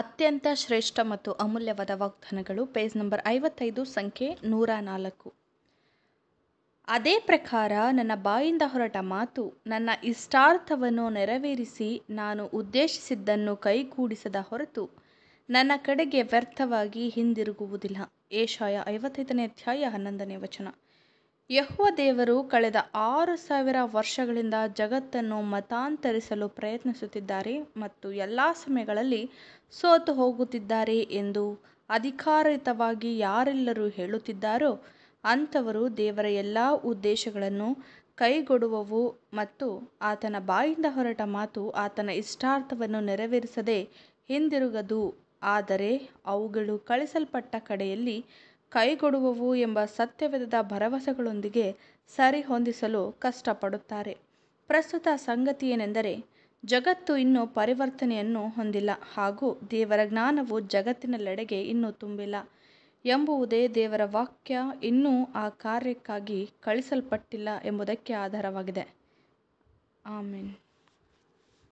ಅತ್ಯಂತ ಶ್ರೇಷ್ಠ ಮತ್ತು ಅಮೂಲ್ಯವಾದ ವಾಗ್ದಾನಗಳು ಪೇಜ್ ನಂಬರ್ ಐವತ್ತೈದು ಸಂಖ್ಯೆ ನೂರ ನಾಲ್ಕು ಅದೇ ಪ್ರಕಾರ ನನ್ನ ಬಾಯಿಂದ ಹೊರಟ ಮಾತು ನನ್ನ ಇಷ್ಟಾರ್ಥವನ್ನು ನೆರವೇರಿಸಿ ನಾನು ಉದ್ದೇಶಿಸಿದ್ದನ್ನು ಕೈಗೂಡಿಸದ ಹೊರತು ನನ್ನ ಕಡೆಗೆ ವ್ಯರ್ಥವಾಗಿ ಹಿಂದಿರುಗುವುದಿಲ್ಲ ಏಷಾಯ ಐವತ್ತೈದನೇ ಅಧ್ಯಾಯ ಹನ್ನೊಂದನೇ ವಚನ ಯೆಹೋವ ದೇವರು ಕಳೆದ ಆರು ಸಾವಿರ ವರ್ಷಗಳಿಂದ ಜಗತ್ತನ್ನು ಮತಾಂತರಿಸಲು ಪ್ರಯತ್ನಿಸುತ್ತಿದ್ದಾರೆ ಮತ್ತು ಎಲ್ಲ ಸಮಯಗಳಲ್ಲಿ ಸೋತು ಹೋಗುತ್ತಿದ್ದಾರೆ ಎಂದು ಅಧಿಕಾರಿತವಾಗಿ ಯಾರೆಲ್ಲರೂ ಹೇಳುತ್ತಿದ್ದಾರೋ ಅಂಥವರು ದೇವರ ಎಲ್ಲ ಉದ್ದೇಶಗಳನ್ನು ಕೈಗೊಡುವವು ಮತ್ತು ಆತನ ಬಾಯಿಂದ ಹೊರಟ ಮಾತು ಆತನ ಇಷ್ಟಾರ್ಥವನ್ನು ನೆರವೇರಿಸದೆ ಹಿಂದಿರುಗದು ಆದರೆ ಅವುಗಳು ಕಳಿಸಲ್ಪಟ್ಟ ಕಡೆಯಲ್ಲಿ ಕೈಗೊಡುವವು ಎಂಬ ಸತ್ಯವೆದ ಭರವಸೆಗಳೊಂದಿಗೆ ಸರಿಹೊಂದಿಸಲು ಕಷ್ಟಪಡುತ್ತಾರೆ ಪ್ರಸ್ತುತ ಸಂಗತಿ ಏನೆಂದರೆ ಜಗತ್ತು ಇನ್ನೂ ಪರಿವರ್ತನೆಯನ್ನು ಹೊಂದಿಲ್ಲ ಹಾಗೂ ದೇವರ ಜ್ಞಾನವು ಜಗತ್ತಿನಲ್ಲೆಡೆಗೆ ಇನ್ನೂ ತುಂಬಿಲ್ಲ ಎಂಬುವುದೇ ದೇವರ ವಾಕ್ಯ ಇನ್ನೂ ಆ ಕಾರ್ಯಕ್ಕಾಗಿ ಕಳಿಸಲ್ಪಟ್ಟಿಲ್ಲ ಎಂಬುದಕ್ಕೆ ಆಧಾರವಾಗಿದೆ ಆಮೇನ್